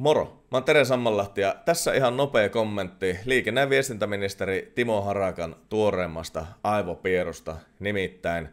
Moro, mä oon Tere Sammanlahti ja tässä ihan nopea kommentti liikenne- ja viestintäministeri Timo Harakan tuoreimmasta aivopierusta. Nimittäin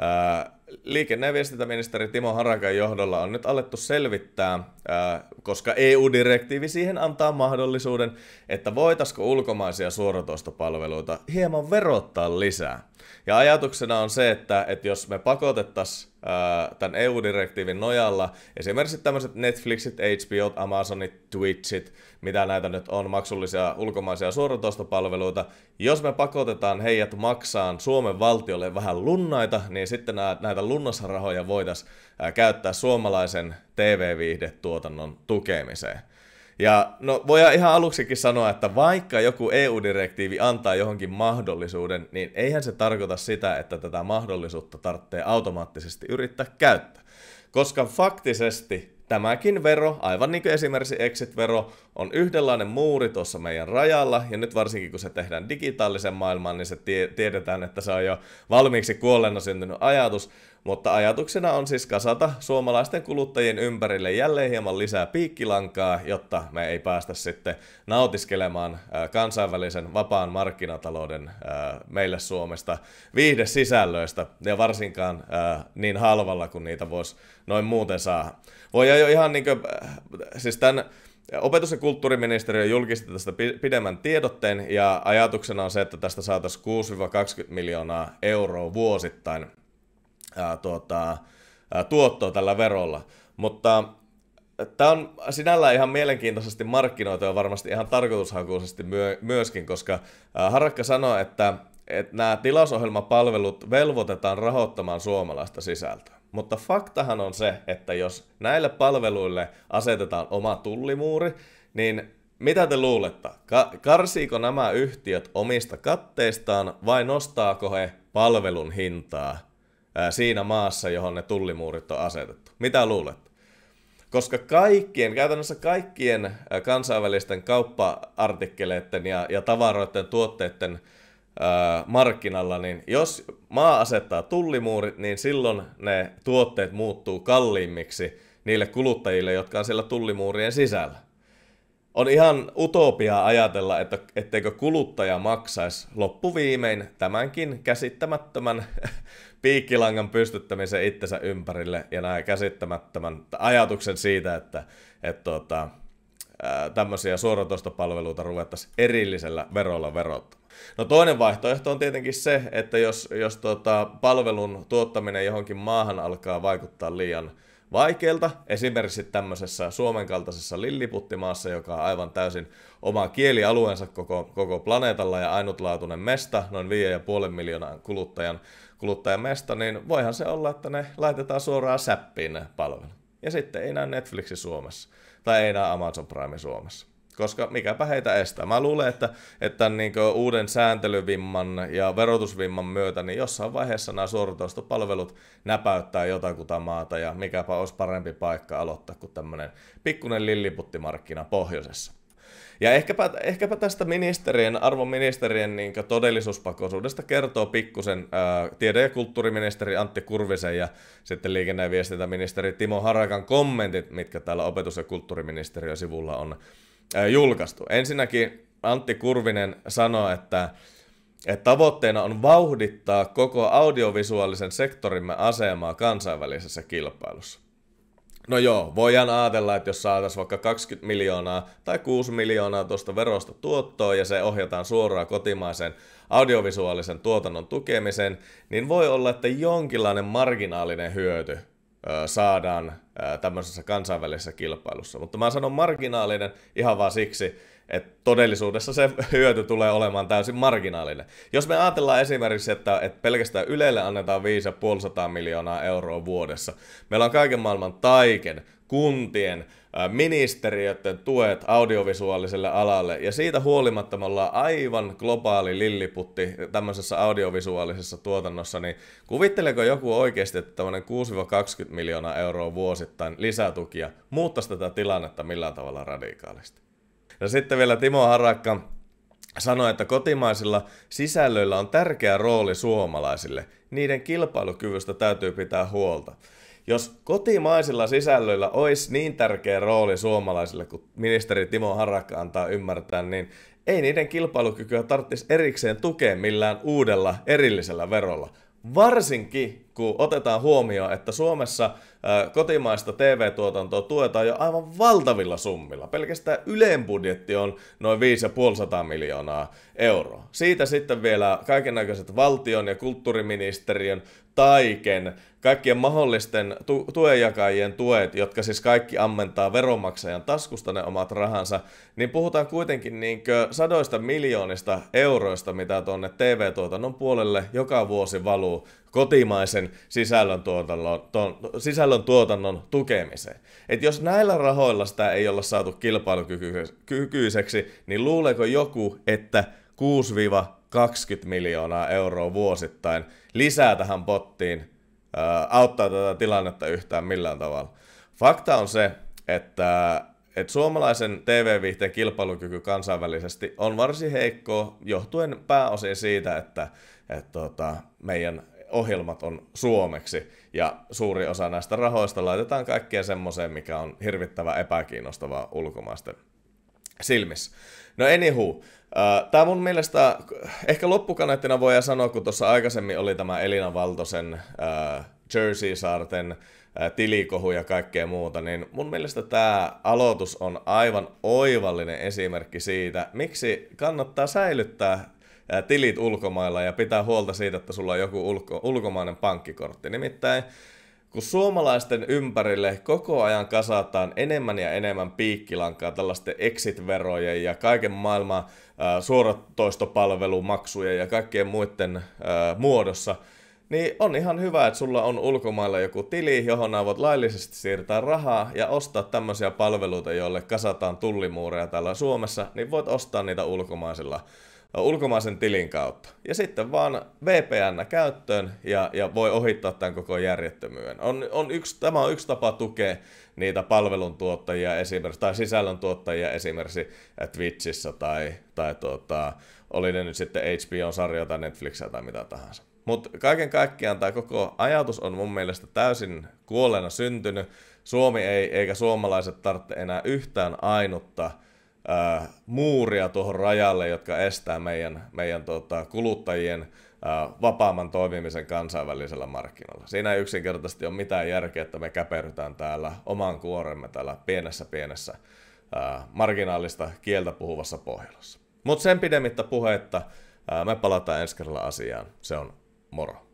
ää, liikenne- ja viestintäministeri Timo Harakan johdolla on nyt alettu selvittää, ää, koska EU-direktiivi siihen antaa mahdollisuuden, että voitaisiko ulkomaisia suoratoistopalveluita hieman verottaa lisää. Ja ajatuksena on se, että, että jos me pakotettaisiin Äh, tämän EU-direktiivin nojalla esimerkiksi tämmöiset Netflixit, HBOt, Amazonit, Twitchit, mitä näitä nyt on, maksullisia ulkomaisia suoratoistopalveluita, jos me pakotetaan heidät maksaan Suomen valtiolle vähän lunnaita, niin sitten näitä lunnasrahoja voitaisiin äh, käyttää suomalaisen TV-viihdetuotannon tukemiseen. Ja no voidaan ihan aluksikin sanoa, että vaikka joku EU-direktiivi antaa johonkin mahdollisuuden, niin eihän se tarkoita sitä, että tätä mahdollisuutta tarvitsee automaattisesti yrittää käyttää. Koska faktisesti tämäkin vero, aivan niin kuin esimerkiksi exit-vero, on yhdenlainen muuri tuossa meidän rajalla, ja nyt varsinkin kun se tehdään digitaalisen maailmaan, niin se tie- tiedetään, että se on jo valmiiksi kuolleena syntynyt ajatus, mutta ajatuksena on siis kasata suomalaisten kuluttajien ympärille jälleen hieman lisää piikkilankaa, jotta me ei päästä sitten nautiskelemaan kansainvälisen vapaan markkinatalouden meille Suomesta viihdesisällöistä, ja varsinkaan niin halvalla kuin niitä voisi noin muuten saada. Voi jo ihan niin kuin, siis tämän Opetus- ja kulttuuriministeriö julkisti tästä pidemmän tiedotteen ja ajatuksena on se, että tästä saataisiin 6-20 miljoonaa euroa vuosittain ää, tuota, ää, tuottoa tällä verolla. Mutta tämä on sinällään ihan mielenkiintoisesti markkinoitu ja varmasti ihan tarkoitushakuisesti myö- myöskin, koska ää, Harakka sanoi, että, et nämä tilausohjelmapalvelut velvoitetaan rahoittamaan suomalaista sisältöä. Mutta faktahan on se, että jos näille palveluille asetetaan oma tullimuuri, niin mitä te luulette? Ka- karsiiko nämä yhtiöt omista katteistaan vai nostaako he palvelun hintaa ää, siinä maassa, johon ne tullimuurit on asetettu? Mitä luulette? Koska kaikkien, käytännössä kaikkien kansainvälisten kauppa-artikkeleiden ja, ja tavaroiden tuotteiden markkinalla, niin jos maa asettaa tullimuurit, niin silloin ne tuotteet muuttuu kalliimmiksi niille kuluttajille, jotka on siellä tullimuurien sisällä. On ihan utopia ajatella, että etteikö kuluttaja maksaisi loppuviimein tämänkin käsittämättömän piikkilangan pystyttämisen itsensä ympärille ja nämä käsittämättömän ajatuksen siitä, että, että tuota, tämmöisiä suoratoistopalveluita ruvettaisiin erillisellä verolla verottaa. No toinen vaihtoehto on tietenkin se, että jos, jos tuota, palvelun tuottaminen johonkin maahan alkaa vaikuttaa liian vaikealta, esimerkiksi tämmöisessä Suomen kaltaisessa lilliputtimaassa, joka on aivan täysin oma kielialueensa koko, koko planeetalla ja ainutlaatuinen mesta, noin 5,5 miljoonan kuluttajan, kuluttajan mesta, niin voihan se olla, että ne laitetaan suoraan säppiin ne palvelu. Ja sitten ei näe Netflixi Suomessa, tai ei näe Amazon Prime Suomessa koska mikäpä heitä estää. Mä luulen, että, että niin uuden sääntelyvimman ja verotusvimman myötä, niin jossain vaiheessa nämä suoratoistopalvelut näpäyttää jotakuta maata, ja mikäpä olisi parempi paikka aloittaa kuin tämmöinen pikkuinen lilliputtimarkkina pohjoisessa. Ja ehkäpä, ehkäpä tästä ministerien, arvoministerien niin todellisuuspakoisuudesta kertoo pikkusen ää, tiede- ja kulttuuriministeri Antti Kurvisen ja sitten liikenne- ja viestintäministeri Timo Harakan kommentit, mitkä täällä opetus- ja kulttuuriministeriön sivulla on julkaistu. Ensinnäkin Antti Kurvinen sanoi, että, että tavoitteena on vauhdittaa koko audiovisuaalisen sektorimme asemaa kansainvälisessä kilpailussa. No joo, voidaan ajatella, että jos saataisiin vaikka 20 miljoonaa tai 6 miljoonaa tuosta verosta tuottoa ja se ohjataan suoraan kotimaisen audiovisuaalisen tuotannon tukemiseen, niin voi olla, että jonkinlainen marginaalinen hyöty saadaan tämmöisessä kansainvälisessä kilpailussa. Mutta mä sanon marginaalinen ihan vaan siksi, että todellisuudessa se hyöty tulee olemaan täysin marginaalinen. Jos me ajatellaan esimerkiksi, että, että pelkästään Ylelle annetaan 5,5 miljoonaa euroa vuodessa, meillä on kaiken maailman Taiken, kuntien, ministeriöiden tuet audiovisuaaliselle alalle, ja siitä huolimatta me ollaan aivan globaali lilliputti tämmöisessä audiovisuaalisessa tuotannossa, niin kuvitteleeko joku oikeasti, että tämmöinen 6-20 miljoonaa euroa vuosittain lisätukia muuttaisi tätä tilannetta millään tavalla radikaalisti? Ja sitten vielä Timo Harakka sanoi, että kotimaisilla sisällöillä on tärkeä rooli suomalaisille. Niiden kilpailukyvystä täytyy pitää huolta jos kotimaisilla sisällöillä olisi niin tärkeä rooli suomalaisille, kuin ministeri Timo Harakka antaa ymmärtää, niin ei niiden kilpailukykyä tarvitsisi erikseen tukea millään uudella erillisellä verolla. Varsinkin, kun otetaan huomioon, että Suomessa kotimaista TV-tuotantoa tuetaan jo aivan valtavilla summilla. Pelkästään Yleen budjetti on noin 5,5 miljoonaa euroa. Siitä sitten vielä kaikenlaiset valtion ja kulttuuriministeriön taiken, kaikkien mahdollisten tu- tuenjakajien tuet, jotka siis kaikki ammentaa veronmaksajan taskusta ne omat rahansa, niin puhutaan kuitenkin niinkö sadoista miljoonista euroista, mitä tuonne TV-tuotannon puolelle joka vuosi valuu kotimaisen sen sisällön tuotannon, tuon, sisällön tuotannon tukemiseen. Et jos näillä rahoilla sitä ei olla saatu kilpailukykyiseksi, niin luuleeko joku, että 6-20 miljoonaa euroa vuosittain lisää tähän pottiin ää, auttaa tätä tilannetta yhtään millään tavalla? Fakta on se, että et suomalaisen TV-viihteen kilpailukyky kansainvälisesti on varsin heikko johtuen pääosin siitä, että et tota, meidän ohjelmat on suomeksi, ja suuri osa näistä rahoista laitetaan kaikkeen semmoiseen, mikä on hirvittävä epäkiinnostavaa ulkomaisten silmissä. No anywho, äh, Tämä mun mielestä, ehkä loppukaneettina voi sanoa, kun tuossa aikaisemmin oli tämä Elina Valtosen äh, Jersey-saarten äh, tilikohu ja kaikkea muuta, niin mun mielestä tämä aloitus on aivan oivallinen esimerkki siitä, miksi kannattaa säilyttää tilit ulkomailla ja pitää huolta siitä, että sulla on joku ulko, ulkomainen pankkikortti. Nimittäin kun suomalaisten ympärille koko ajan kasataan enemmän ja enemmän piikkilankaa tällaisten exit-verojen ja kaiken maailman äh, suoratoistopalvelumaksujen ja kaikkien muiden äh, muodossa, niin on ihan hyvä, että sulla on ulkomailla joku tili, johon nämä voit laillisesti siirtää rahaa ja ostaa tämmöisiä palveluita, joille kasataan tullimuureja täällä Suomessa, niin voit ostaa niitä ulkomaisilla ulkomaisen tilin kautta. Ja sitten vaan VPN käyttöön ja, ja voi ohittaa tämän koko järjettömyyden. On, on yksi, tämä on yksi tapa tukea niitä palveluntuottajia esimerkiksi, tai sisällöntuottajia esimerkiksi äh, Twitchissä tai, tai tuota, oli ne nyt sitten HBO-sarja tai Netflixä tai mitä tahansa. Mutta kaiken kaikkiaan tämä koko ajatus on mun mielestä täysin kuolleena syntynyt. Suomi ei eikä suomalaiset tarvitse enää yhtään ainutta äh, muuria tuohon rajalle, jotka estää meidän, meidän tota, kuluttajien äh, vapaamman toimimisen kansainvälisellä markkinoilla. Siinä ei yksinkertaisesti ole mitään järkeä, että me käperrytään täällä oman kuoremme täällä pienessä pienessä ää, äh, marginaalista kieltä puhuvassa Pohjolassa. Mutta sen pidemmittä puhetta, ää, äh, me palataan ensi kerralla asiaan. Se on moro.